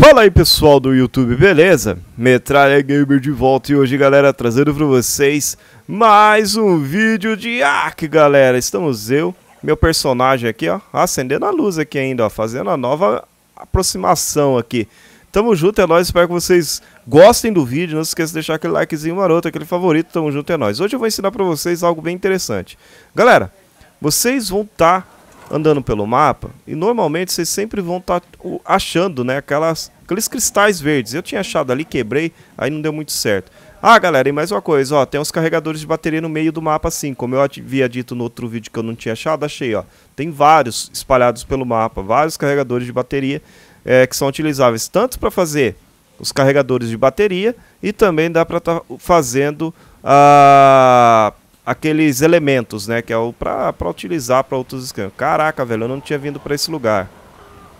Fala aí pessoal do YouTube, beleza? Metralha Gamer de volta e hoje galera trazendo para vocês mais um vídeo de Ark galera Estamos eu, meu personagem aqui ó, acendendo a luz aqui ainda ó, fazendo a nova aproximação aqui Tamo junto, é nóis, espero que vocês gostem do vídeo, não se esqueça de deixar aquele likezinho maroto, aquele favorito, tamo junto, é nóis Hoje eu vou ensinar para vocês algo bem interessante Galera, vocês vão estar tá andando pelo mapa e normalmente vocês sempre vão estar tá achando, né, aquelas, aqueles cristais verdes. Eu tinha achado ali, quebrei, aí não deu muito certo. Ah, galera, e mais uma coisa, ó, tem uns carregadores de bateria no meio do mapa assim, como eu havia dito no outro vídeo que eu não tinha achado, achei, ó. Tem vários espalhados pelo mapa, vários carregadores de bateria é, que são utilizáveis tanto para fazer os carregadores de bateria e também dá para estar tá fazendo a... Ah, aqueles elementos, né? Que é o pra, pra utilizar para outros scans. Caraca, velho, eu não tinha vindo para esse lugar.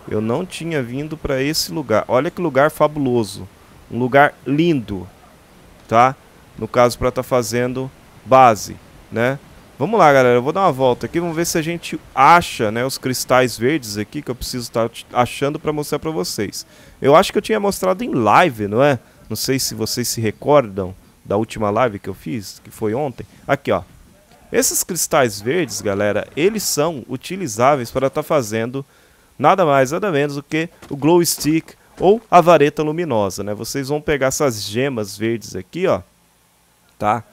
Eu não tinha vindo para esse lugar. Olha que lugar fabuloso. Um lugar lindo, tá? No caso, para estar tá fazendo base, né? Vamos lá, galera. Eu vou dar uma volta aqui. Vamos ver se a gente acha, né? Os cristais verdes aqui que eu preciso estar tá achando para mostrar para vocês. Eu acho que eu tinha mostrado em live, não é? Não sei se vocês se recordam da última live que eu fiz, que foi ontem. Aqui, ó. Esses cristais verdes, galera, eles são utilizáveis para estar tá fazendo nada mais, nada menos do que o glow stick ou a vareta luminosa, né? Vocês vão pegar essas gemas verdes aqui, ó, tá?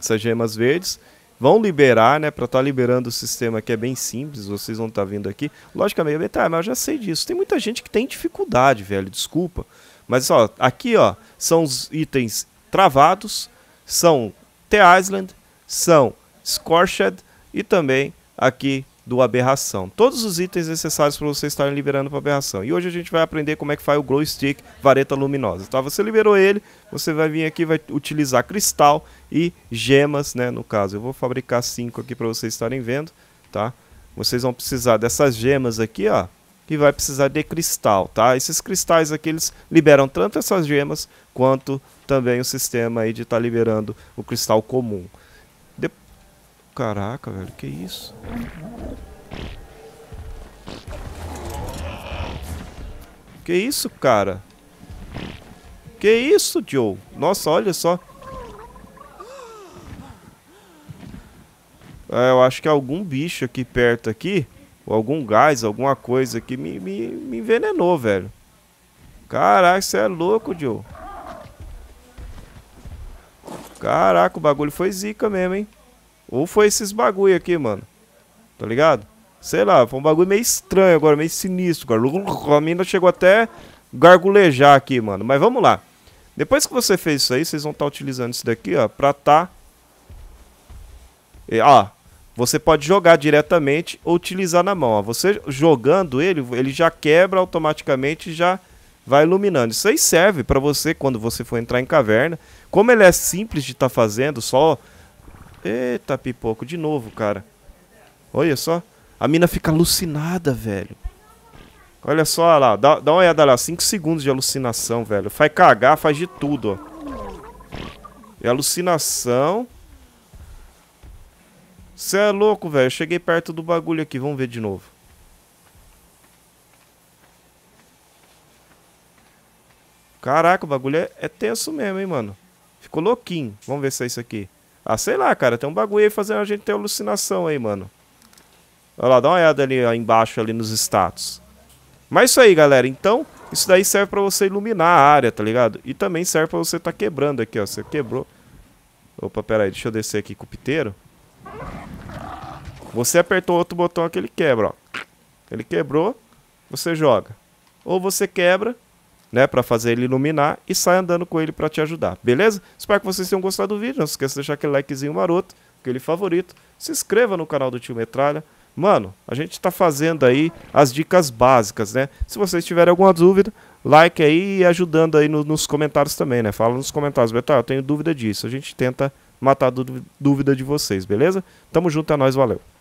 Essas gemas verdes vão liberar, né, para estar tá liberando o sistema que é bem simples, vocês vão estar tá vindo aqui. Logicamente, tá, ah, mas eu já sei disso. Tem muita gente que tem dificuldade, velho, desculpa. Mas ó, aqui ó, são os itens travados são The Island, são Scorched e também aqui do Aberração. Todos os itens necessários para você estarem liberando para Aberração. E hoje a gente vai aprender como é que faz o Glow Stick Vareta Luminosa. Tá? Você liberou ele, você vai vir aqui vai utilizar cristal e gemas, né? No caso, eu vou fabricar cinco aqui para vocês estarem vendo, tá? Vocês vão precisar dessas gemas aqui, ó e vai precisar de cristal, tá? Esses cristais aqui, eles liberam tanto essas gemas quanto também o sistema aí de estar tá liberando o cristal comum. De... Caraca, velho, que isso? Que isso, cara? Que isso, Joe? Nossa, olha só. É, eu acho que é algum bicho aqui perto aqui algum gás, alguma coisa que me, me, me envenenou, velho. Caraca, você é louco, Joe. Caraca, o bagulho foi zica mesmo, hein? Ou foi esses bagulho aqui, mano. Tá ligado? Sei lá, foi um bagulho meio estranho agora, meio sinistro, cara. A mina chegou até gargulejar aqui, mano. Mas vamos lá. Depois que você fez isso aí, vocês vão estar tá utilizando isso daqui, ó, pra tá... E, você pode jogar diretamente ou utilizar na mão. Você jogando ele, ele já quebra automaticamente e já vai iluminando. Isso aí serve para você quando você for entrar em caverna. Como ele é simples de estar tá fazendo, só... Eita, pipoco, de novo, cara. Olha só. A mina fica alucinada, velho. Olha só lá, dá, dá uma olhada lá, 5 segundos de alucinação, velho. Faz cagar, faz de tudo, ó. É alucinação. Você é louco, velho. Cheguei perto do bagulho aqui. Vamos ver de novo. Caraca, o bagulho é, é, tenso mesmo, hein, mano. Ficou louquinho. Vamos ver se é isso aqui. Ah, sei lá, cara. Tem um bagulho aí fazendo a gente ter alucinação aí, mano. Olha lá, dá uma olhada ali ó, embaixo, ali nos status. Mas isso aí, galera. Então, isso daí serve pra você iluminar a área, tá ligado? E também serve pra você tá quebrando aqui, ó. Você quebrou. Opa, pera aí. Deixa eu descer aqui com o piteiro. Você apertou outro botão que ele quebra, ó. Ele quebrou, você joga. Ou você quebra, né, para fazer ele iluminar e sai andando com ele para te ajudar, beleza? Espero que vocês tenham gostado do vídeo. Não se esqueça de deixar aquele likezinho maroto, aquele favorito. Se inscreva no canal do Tio Metralha. Mano, a gente está fazendo aí as dicas básicas, né? Se vocês tiverem alguma dúvida, like aí e ajudando aí no, nos comentários também, né? Fala nos comentários, Beto, ah, eu tenho dúvida disso. A gente tenta matar a dúvida de vocês, beleza? Tamo junto, é nóis, valeu.